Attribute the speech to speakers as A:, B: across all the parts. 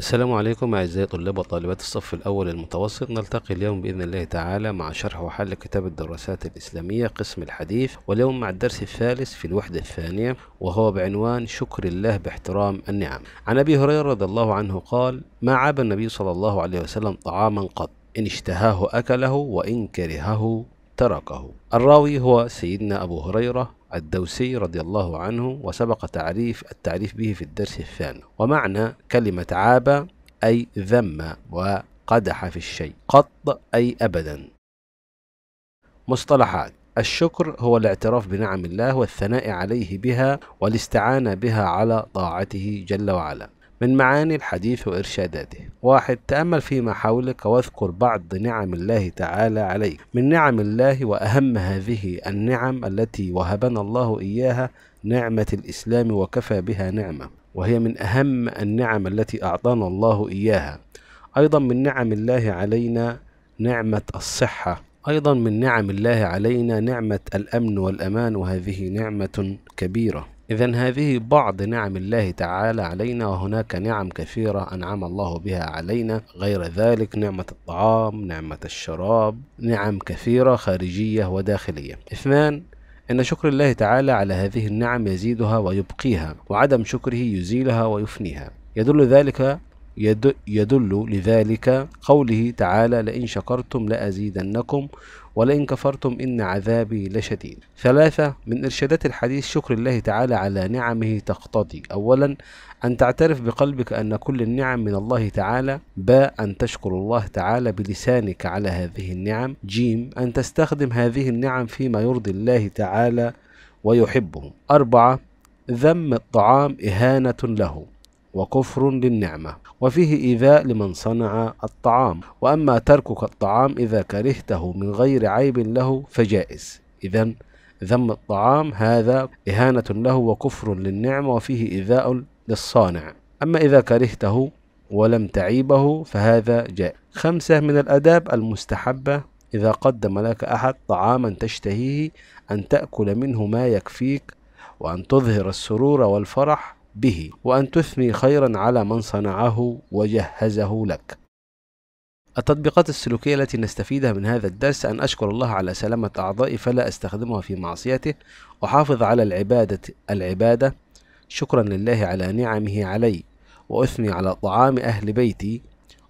A: السلام عليكم أعزائي طلاب وطالبات الصف الأول المتوسط نلتقي اليوم بإذن الله تعالى مع شرح وحل كتاب الدراسات الإسلامية قسم الحديث واليوم مع الدرس الثالث في الوحدة الثانية وهو بعنوان شكر الله باحترام النعم عن أبي هريرة رضي الله عنه قال ما عاب النبي صلى الله عليه وسلم طعاما قط إن اشتهاه أكله وإن كرهه تركه الراوي هو سيدنا أبو هريرة الدوسي رضي الله عنه وسبق تعريف التعريف به في الدرس الثاني ومعنى كلمة عاب أي ذم وقدح في الشيء قط أي أبدا مصطلحات الشكر هو الاعتراف بنعم الله والثناء عليه بها والاستعانة بها على طاعته جل وعلا من معاني الحديث وإرشاداته واحد تأمل فيما حولك واذكر بعض نعم الله تعالى عليك من نعم الله وأهم هذه النعم التي وهبنا الله إياها نعمة الإسلام وكفى بها نعمة وهي من أهم النعم التي أعطانا الله إياها أيضا من نعم الله علينا نعمة الصحة أيضا من نعم الله علينا نعمة الأمن والأمان وهذه نعمة كبيرة إذا هذه بعض نعم الله تعالى علينا وهناك نعم كثيرة أنعم الله بها علينا غير ذلك نعمة الطعام نعمة الشراب نعم كثيرة خارجية وداخلية اثنان إن شكر الله تعالى على هذه النعم يزيدها ويبقيها وعدم شكره يزيلها ويفنيها يدل ذلك يدل لذلك قوله تعالى لئن شكرتم لأزيدنكم ولئن كفرتم إن عذابي لشديد ثلاثة من إرشادات الحديث شكر الله تعالى على نعمه تقتضي أولا أن تعترف بقلبك أن كل النعم من الله تعالى باء أن تشكر الله تعالى بلسانك على هذه النعم جيم أن تستخدم هذه النعم فيما يرضي الله تعالى ويحبه أربعة ذم الطعام إهانة له وكفر للنعمة وفيه إيذاء لمن صنع الطعام وأما تركك الطعام إذا كرهته من غير عيب له فجائز إذا ذم الطعام هذا إهانة له وكفر للنعمة وفيه إيذاء للصانع أما إذا كرهته ولم تعيبه فهذا جائز خمسة من الأداب المستحبة إذا قدم لك أحد طعاما تشتهيه أن تأكل منه ما يكفيك وأن تظهر السرور والفرح به وأن تثني خيرا على من صنعه وجهزه لك التطبيقات السلوكية التي نستفيدها من هذا الدرس أن أشكر الله على سلامة أعضائي فلا أستخدمها في معصيته احافظ على العبادة العبادة شكرا لله على نعمه علي وأثني على طعام أهل بيتي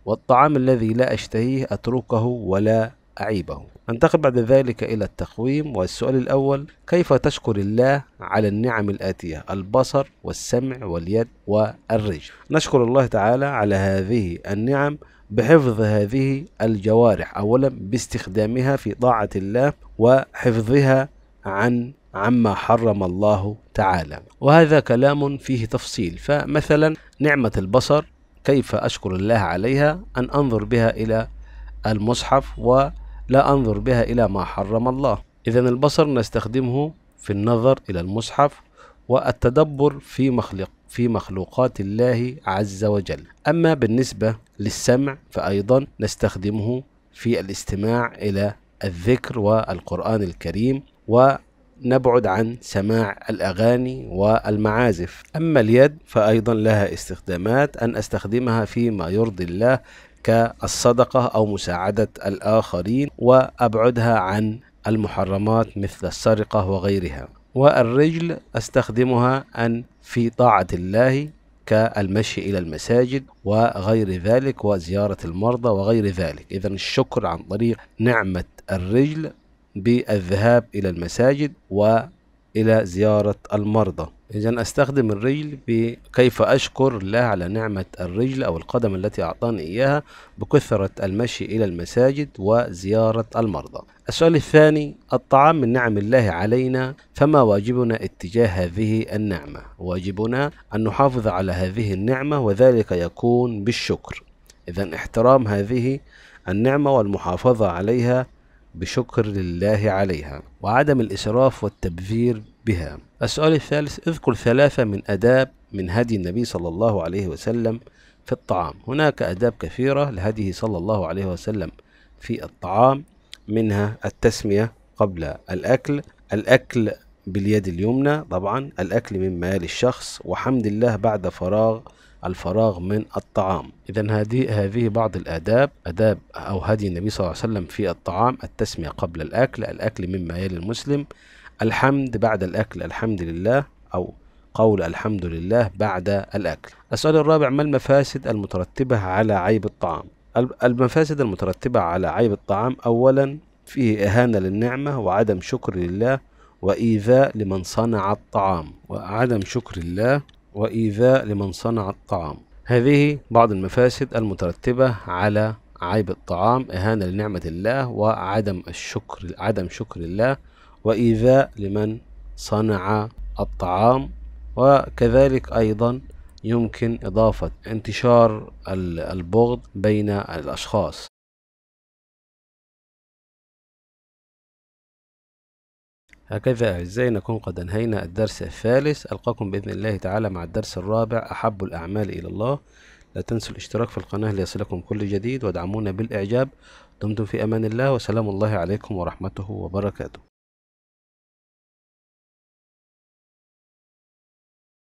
A: والطعام الذي لا أشتهيه أتركه ولا أعيبه أنتقل بعد ذلك إلى التقويم والسؤال الأول كيف تشكر الله على النعم الآتية البصر والسمع واليد والرجل نشكر الله تعالى على هذه النعم بحفظ هذه الجوارح أولا باستخدامها في طاعة الله وحفظها عن عما حرم الله تعالى وهذا كلام فيه تفصيل فمثلا نعمة البصر كيف أشكر الله عليها أن أنظر بها إلى المصحف و لا أنظر بها إلى ما حرم الله إذا البصر نستخدمه في النظر إلى المصحف والتدبر في مخلق في مخلوقات الله عز وجل أما بالنسبة للسمع فأيضا نستخدمه في الاستماع إلى الذكر والقرآن الكريم ونبعد عن سماع الأغاني والمعازف أما اليد فأيضا لها استخدامات أن أستخدمها فيما يرضي الله كالصدقة أو مساعدة الآخرين وأبعدها عن المحرمات مثل السرقة وغيرها والرجل أستخدمها أن في طاعة الله كالمشي إلى المساجد وغير ذلك وزيارة المرضى وغير ذلك إذا الشكر عن طريق نعمة الرجل بالذهاب إلى المساجد وإلى زيارة المرضى إذا أستخدم الرجل كيف أشكر الله على نعمة الرجل أو القدم التي أعطاني إياها بكثرة المشي إلى المساجد وزيارة المرضى السؤال الثاني الطعام من نعم الله علينا فما واجبنا اتجاه هذه النعمة واجبنا أن نحافظ على هذه النعمة وذلك يكون بالشكر إذا احترام هذه النعمة والمحافظة عليها بشكر لله عليها وعدم الإسراف والتبذير بها السؤال الثالث اذكر ثلاثة من أداب من هدي النبي صلى الله عليه وسلم في الطعام هناك أداب كثيرة لهديه صلى الله عليه وسلم في الطعام منها التسمية قبل الأكل الأكل باليد اليمنى طبعا الأكل مما يلي الشخص وحمد الله بعد فراغ الفراغ من الطعام إذا هذه هذه بعض الآداب آداب أو هدي النبي صلى الله عليه وسلم في الطعام التسمية قبل الأكل الأكل مما يلي المسلم الحمد بعد الأكل الحمد لله أو قول الحمد لله بعد الأكل السؤال الرابع ما المفاسد المترتبة على عيب الطعام المفاسد المترتبة على عيب الطعام أولا فيه إهانة للنعمة وعدم شكر لله وإيذاء لمن صنع الطعام وعدم شكر الله وإيذاء لمن صنع الطعام هذه بعض المفاسد المترتبة على عيب الطعام إهانة لنعمة الله وعدم الشكر عدم شكر الله وإيذاء لمن صنع الطعام وكذلك أيضا يمكن إضافة انتشار البغض بين الأشخاص هكذا أعزائي نكون قد أنهينا الدرس الثالث ألقاكم بإذن الله تعالى مع الدرس الرابع أحب الأعمال إلى الله لا تنسوا الاشتراك في القناة ليصلكم كل جديد وادعمونا بالإعجاب دمتم في أمان الله وسلام الله عليكم ورحمته وبركاته